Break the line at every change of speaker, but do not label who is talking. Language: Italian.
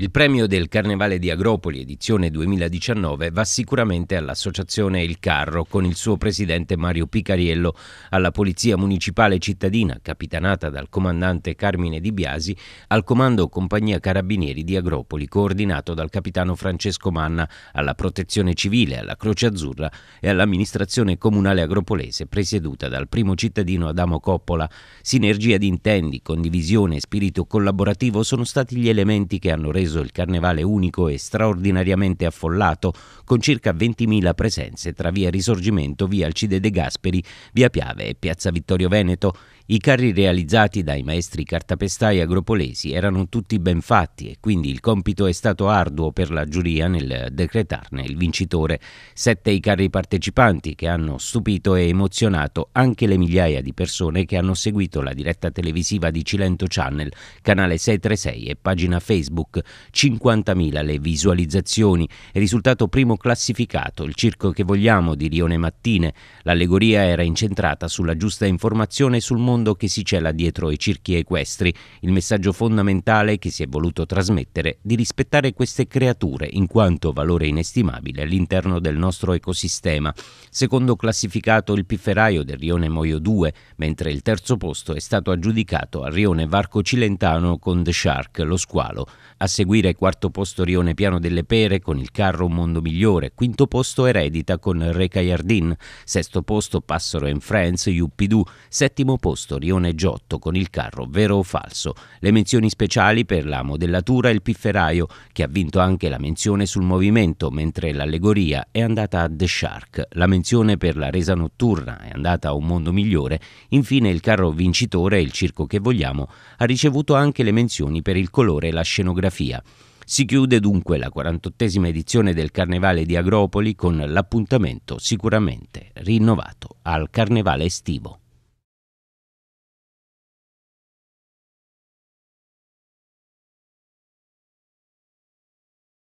Il premio del Carnevale di Agropoli edizione 2019 va sicuramente all'associazione Il Carro con il suo presidente Mario Picariello, alla Polizia Municipale Cittadina capitanata dal comandante Carmine Di Biasi, al comando Compagnia Carabinieri di Agropoli coordinato dal capitano Francesco Manna, alla Protezione Civile, alla Croce Azzurra e all'amministrazione comunale agropolese presieduta dal primo cittadino Adamo Coppola. Sinergia di intendi, condivisione e spirito collaborativo sono stati gli elementi che hanno reso reso il carnevale unico e straordinariamente affollato, con circa 20.000 presenze tra via Risorgimento, via Alcide De Gasperi, via Piave e piazza Vittorio Veneto. I carri realizzati dai maestri cartapestai agropolesi erano tutti ben fatti e quindi il compito è stato arduo per la giuria nel decretarne il vincitore. Sette i carri partecipanti che hanno stupito e emozionato anche le migliaia di persone che hanno seguito la diretta televisiva di Cilento Channel, canale 636 e pagina Facebook. 50.000 le visualizzazioni, risultato primo classificato, il circo che vogliamo di Rione Mattine. L'allegoria era incentrata sulla giusta informazione sul mondo mondo che si cela dietro i circhi equestri, il messaggio fondamentale che si è voluto trasmettere di rispettare queste creature in quanto valore inestimabile all'interno del nostro ecosistema. Secondo classificato il pifferaio del rione Moio 2, mentre il terzo posto è stato aggiudicato al rione Varco Cilentano con The Shark, lo squalo. A seguire quarto posto rione Piano delle Pere con il carro Un Mondo Migliore, quinto posto Eredita con Re Caiardin, sesto posto Passero in France, Yuppidù, settimo posto Storione Giotto con il carro vero o falso, le menzioni speciali per la modellatura e il pifferaio, che ha vinto anche la menzione sul movimento, mentre l'allegoria è andata a The Shark, la menzione per la resa notturna è andata a Un mondo migliore, infine il carro vincitore, il circo che vogliamo, ha ricevuto anche le menzioni per il colore e la scenografia. Si chiude dunque la 48esima edizione del Carnevale di Agropoli con l'appuntamento sicuramente rinnovato al Carnevale estivo.